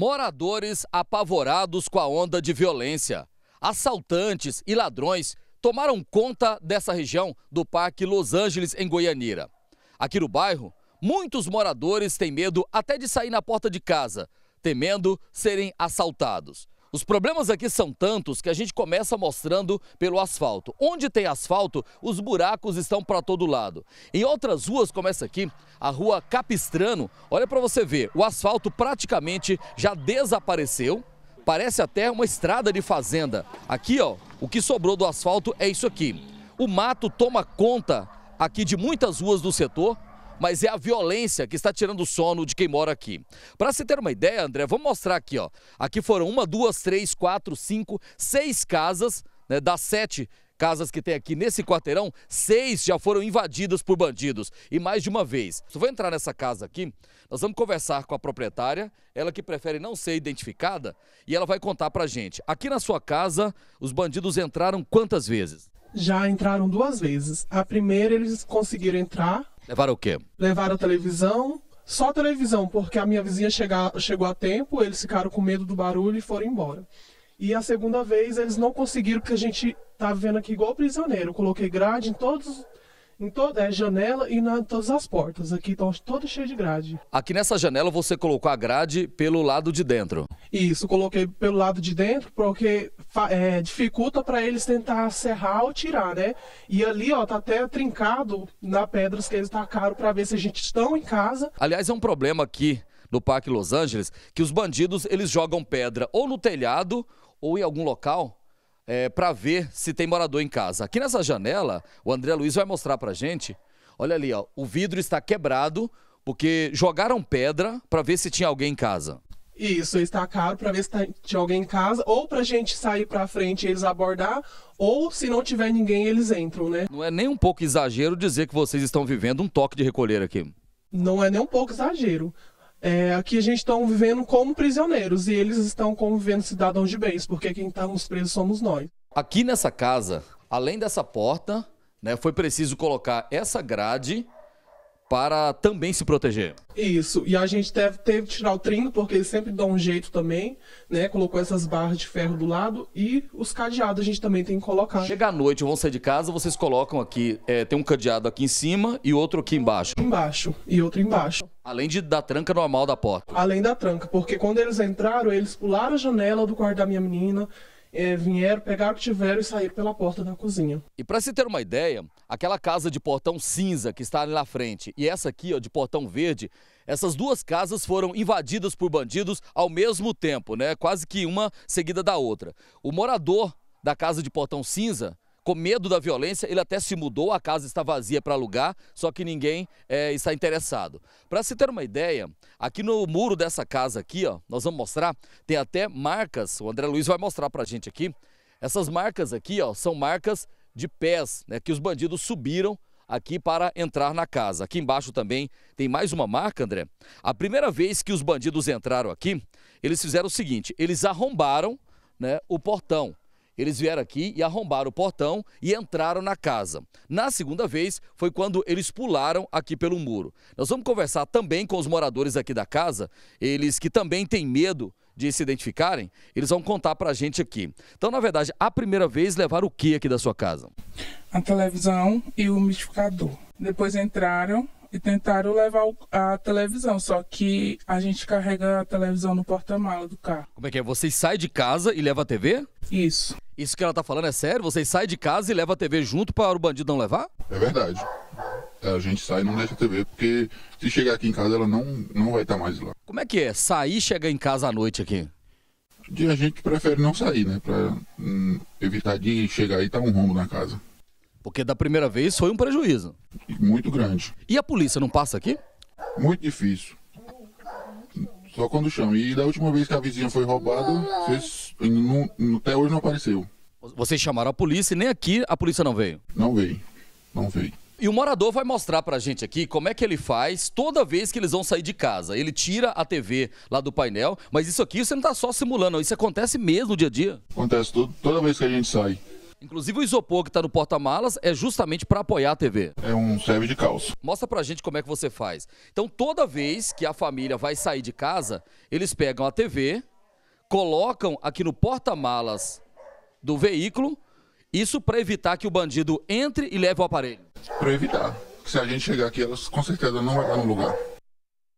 Moradores apavorados com a onda de violência. Assaltantes e ladrões tomaram conta dessa região do Parque Los Angeles, em Goianira. Aqui no bairro, muitos moradores têm medo até de sair na porta de casa, temendo serem assaltados. Os problemas aqui são tantos que a gente começa mostrando pelo asfalto. Onde tem asfalto, os buracos estão para todo lado. Em outras ruas, começa aqui, a rua Capistrano, olha para você ver, o asfalto praticamente já desapareceu. Parece até uma estrada de fazenda. Aqui, ó, o que sobrou do asfalto é isso aqui. O mato toma conta aqui de muitas ruas do setor mas é a violência que está tirando o sono de quem mora aqui. Para se ter uma ideia, André, vamos mostrar aqui, ó. Aqui foram uma, duas, três, quatro, cinco, seis casas, né, das sete casas que tem aqui nesse quarteirão, seis já foram invadidas por bandidos e mais de uma vez. Se vou entrar nessa casa aqui, nós vamos conversar com a proprietária, ela que prefere não ser identificada, e ela vai contar pra gente. Aqui na sua casa, os bandidos entraram quantas vezes? Já entraram duas vezes. A primeira eles conseguiram entrar Levaram o quê? Levaram televisão, só televisão, porque a minha vizinha chegar, chegou a tempo, eles ficaram com medo do barulho e foram embora. E a segunda vez eles não conseguiram, porque a gente tá vivendo aqui igual prisioneiro. Eu coloquei grade em todos em toda a é janela e em todas as portas. Aqui estão tá todas cheias de grade. Aqui nessa janela você colocou a grade pelo lado de dentro? Isso, coloquei pelo lado de dentro porque é, dificulta para eles tentar serrar ou tirar, né? E ali, ó, tá até trincado na os que eles tacaram para ver se a gente estão em casa. Aliás, é um problema aqui no Parque Los Angeles que os bandidos eles jogam pedra ou no telhado ou em algum local é, para ver se tem morador em casa. Aqui nessa janela, o André Luiz vai mostrar para gente. Olha ali, ó, o vidro está quebrado porque jogaram pedra para ver se tinha alguém em casa. Isso, está caro para ver se tá, tinha alguém em casa, ou para gente sair para frente e eles abordar, ou se não tiver ninguém, eles entram, né? Não é nem um pouco exagero dizer que vocês estão vivendo um toque de recolher aqui. Não é nem um pouco exagero é, aqui a gente está vivendo como prisioneiros e eles estão convivendo cidadãos de bens, porque quem está nos presos somos nós. Aqui nessa casa, além dessa porta, né, foi preciso colocar essa grade para também se proteger. Isso, e a gente teve que tirar o trino, porque eles sempre dão um jeito também, né? Colocou essas barras de ferro do lado e os cadeados a gente também tem que colocar. Chega à noite, vão sair de casa, vocês colocam aqui, é, tem um cadeado aqui em cima e outro aqui embaixo. Embaixo, e outro embaixo. Além de, da tranca normal da porta. Além da tranca, porque quando eles entraram, eles pularam a janela do quarto da minha menina, é, vieram, pegaram o que tiveram e saíram pela porta da cozinha. E para se ter uma ideia, aquela casa de portão cinza que está ali na frente e essa aqui, ó, de portão verde, essas duas casas foram invadidas por bandidos ao mesmo tempo, né? Quase que uma seguida da outra. O morador da casa de portão cinza com medo da violência, ele até se mudou, a casa está vazia para alugar, só que ninguém é, está interessado. Para se ter uma ideia, aqui no muro dessa casa aqui, ó, nós vamos mostrar, tem até marcas, o André Luiz vai mostrar para a gente aqui. Essas marcas aqui ó, são marcas de pés, né, que os bandidos subiram aqui para entrar na casa. Aqui embaixo também tem mais uma marca, André. A primeira vez que os bandidos entraram aqui, eles fizeram o seguinte, eles arrombaram né, o portão. Eles vieram aqui e arrombaram o portão e entraram na casa. Na segunda vez foi quando eles pularam aqui pelo muro. Nós vamos conversar também com os moradores aqui da casa, eles que também têm medo de se identificarem, eles vão contar para a gente aqui. Então, na verdade, a primeira vez levaram o que aqui da sua casa? A televisão e o mistificador. Depois entraram e tentaram levar a televisão, só que a gente carrega a televisão no porta-mala do carro. Como é que é? Vocês saem de casa e levam a TV? Isso. Isso que ela tá falando é sério? Vocês saem de casa e levam a TV junto para o bandido não levar? É verdade. É, a gente sai e não deixa a TV, porque se chegar aqui em casa ela não, não vai estar tá mais lá. Como é que é? Sair e chegar em casa à noite aqui? A gente prefere não sair, né? Pra hum, evitar de chegar e tá um rombo na casa. Porque da primeira vez foi um prejuízo. Muito grande. E a polícia não passa aqui? Muito difícil. Só quando chama. E da última vez que a vizinha foi roubada, vocês não, até hoje não apareceu. Vocês chamaram a polícia e nem aqui a polícia não veio? Não veio, não veio. E o morador vai mostrar pra gente aqui como é que ele faz toda vez que eles vão sair de casa. Ele tira a TV lá do painel, mas isso aqui você não tá só simulando, isso acontece mesmo no dia a dia. Acontece tudo, toda vez que a gente sai. Inclusive o isopor que está no porta-malas é justamente para apoiar a TV. É um serve de calço. Mostra pra gente como é que você faz. Então toda vez que a família vai sair de casa, eles pegam a TV colocam aqui no porta-malas do veículo, isso para evitar que o bandido entre e leve o aparelho. Para evitar. Se a gente chegar aqui, elas com certeza não vai estar no lugar.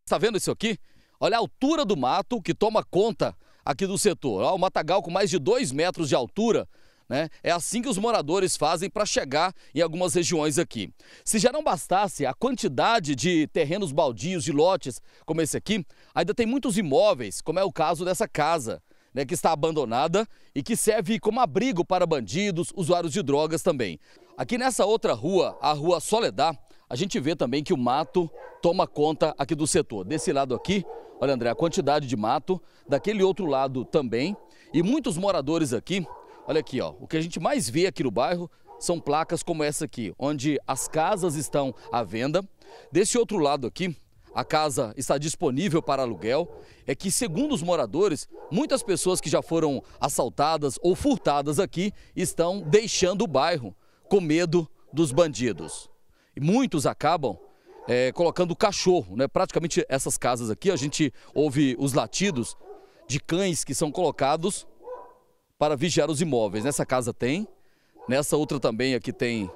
Está vendo isso aqui? Olha a altura do mato que toma conta aqui do setor. Olha, o matagal com mais de 2 metros de altura né? É assim que os moradores fazem para chegar em algumas regiões aqui. Se já não bastasse a quantidade de terrenos baldios, de lotes como esse aqui, ainda tem muitos imóveis, como é o caso dessa casa. Né, que está abandonada e que serve como abrigo para bandidos, usuários de drogas também. Aqui nessa outra rua, a Rua Soledad, a gente vê também que o mato toma conta aqui do setor. Desse lado aqui, olha André, a quantidade de mato, daquele outro lado também. E muitos moradores aqui Olha aqui, ó, o que a gente mais vê aqui no bairro são placas como essa aqui, onde as casas estão à venda. Desse outro lado aqui, a casa está disponível para aluguel. É que, segundo os moradores, muitas pessoas que já foram assaltadas ou furtadas aqui estão deixando o bairro com medo dos bandidos. E muitos acabam é, colocando cachorro, né? Praticamente essas casas aqui, a gente ouve os latidos de cães que são colocados para vigiar os imóveis. Nessa casa tem, nessa outra também aqui tem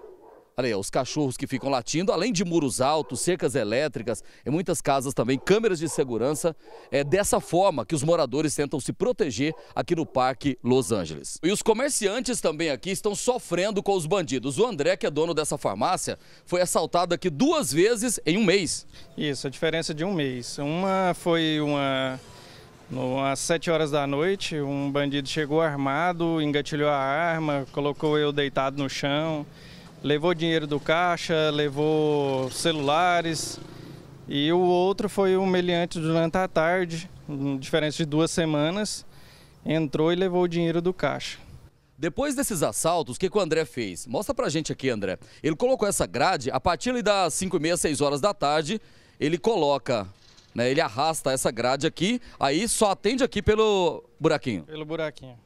Olha aí, os cachorros que ficam latindo, além de muros altos, cercas elétricas, em muitas casas também câmeras de segurança. É dessa forma que os moradores tentam se proteger aqui no Parque Los Angeles. E os comerciantes também aqui estão sofrendo com os bandidos. O André, que é dono dessa farmácia, foi assaltado aqui duas vezes em um mês. Isso, a diferença de um mês. Uma foi uma no, às 7 horas da noite, um bandido chegou armado, engatilhou a arma, colocou eu deitado no chão, levou dinheiro do caixa, levou celulares. E o outro foi humilhante durante a tarde, diferença de duas semanas, entrou e levou o dinheiro do caixa. Depois desses assaltos, o que, que o André fez? Mostra pra gente aqui, André. Ele colocou essa grade a partir das 5 e meia, 6 horas da tarde. Ele coloca né? Ele arrasta essa grade aqui, aí só atende aqui pelo buraquinho. Pelo buraquinho.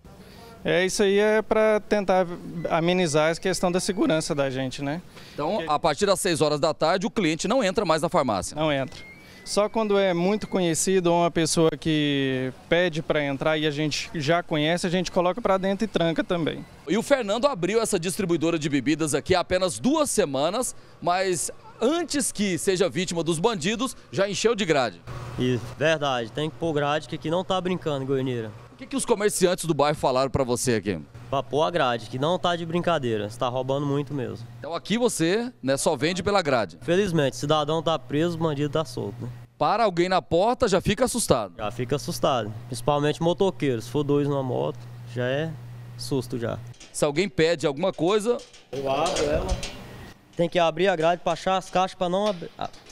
É, isso aí é para tentar amenizar a questão da segurança da gente, né? Então, Porque... a partir das 6 horas da tarde, o cliente não entra mais na farmácia? Não entra. Só quando é muito conhecido ou uma pessoa que pede para entrar e a gente já conhece, a gente coloca para dentro e tranca também. E o Fernando abriu essa distribuidora de bebidas aqui há apenas duas semanas, mas antes que seja vítima dos bandidos, já encheu de grade. Isso, verdade. Tem que pôr grade, que aqui não tá brincando, Goianeira. O que, que os comerciantes do bairro falaram para você aqui? Pra pôr a grade, que não tá de brincadeira, está roubando muito mesmo. Então aqui você né, só vende pela grade. Felizmente, cidadão tá preso, bandido tá solto, né? Para alguém na porta, já fica assustado. Já fica assustado, principalmente motoqueiros. Se for dois numa moto, já é susto já. Se alguém pede alguma coisa... Eu abro ela, tem que abrir a grade para achar as caixas para não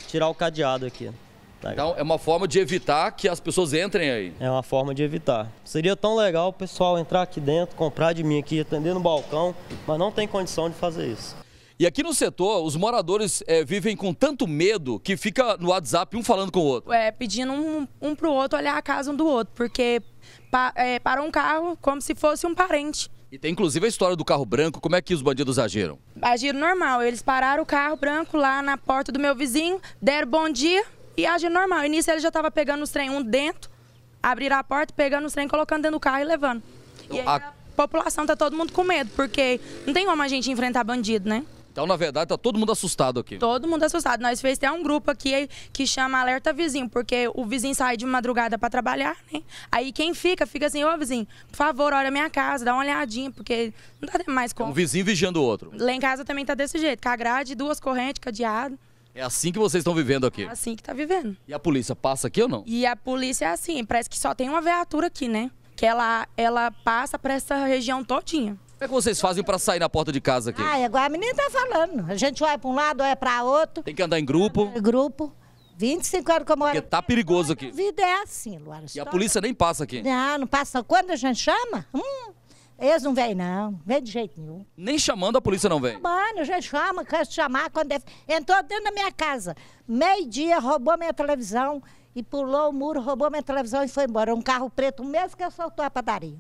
tirar o cadeado aqui. Tá então é uma forma de evitar que as pessoas entrem aí. É uma forma de evitar. Seria tão legal o pessoal entrar aqui dentro, comprar de mim aqui, atender no balcão, mas não tem condição de fazer isso. E aqui no setor, os moradores é, vivem com tanto medo que fica no WhatsApp um falando com o outro. É, pedindo um, um pro outro olhar a casa um do outro, porque pa, é, para um carro como se fosse um parente. E tem inclusive a história do carro branco, como é que os bandidos agiram? Agiram normal, eles pararam o carro branco lá na porta do meu vizinho, deram bom dia e agiram normal. no início ele já estava pegando os trem um dentro, abriram a porta, pegando os trem, colocando dentro do carro e levando. e então, aí, a... a população tá todo mundo com medo, porque não tem como a gente enfrentar bandido, né? Então, na verdade, tá todo mundo assustado aqui. Todo mundo assustado. Nós fez até um grupo aqui que chama Alerta Vizinho, porque o vizinho sai de madrugada para trabalhar, né? Aí quem fica, fica assim, ô vizinho, por favor, olha a minha casa, dá uma olhadinha, porque não dá mais como. Um vizinho vigiando o outro. Lá em casa também tá desse jeito, com a grade, duas correntes, cadeado. É assim que vocês estão vivendo aqui? É assim que tá vivendo. E a polícia passa aqui ou não? E a polícia é assim, parece que só tem uma viatura aqui, né? Que ela, ela passa para essa região todinha. Como é que vocês fazem para sair na porta de casa aqui? Ah, agora a menina tá falando. A gente olha para um lado, olha para outro. Tem que andar em grupo. Em grupo. 25 anos como Porque tá perigoso aqui. A vida é assim, Luara. E a polícia nem passa aqui. Não, não passa. Quando a gente chama, hum, eles não vêm, não. vem de jeito nenhum. Nem chamando a polícia não vem? Mano, a gente chama, quer chamar quando deve. É- Entrou dentro da minha casa, meio-dia, roubou minha televisão e pulou o muro, roubou minha televisão e foi embora. Um carro preto mesmo que eu soltou a padaria.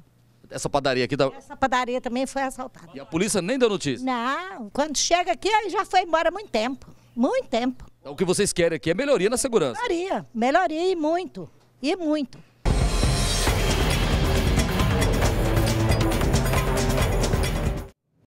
Essa padaria aqui da. Tá- Essa padaria também foi assaltada. E a polícia nem deu notícia? Não, quando chega aqui, aí já foi embora há muito tempo. Muito tempo. Então, o que vocês querem aqui é melhoria na segurança? Melhoria, melhoria e muito. E muito.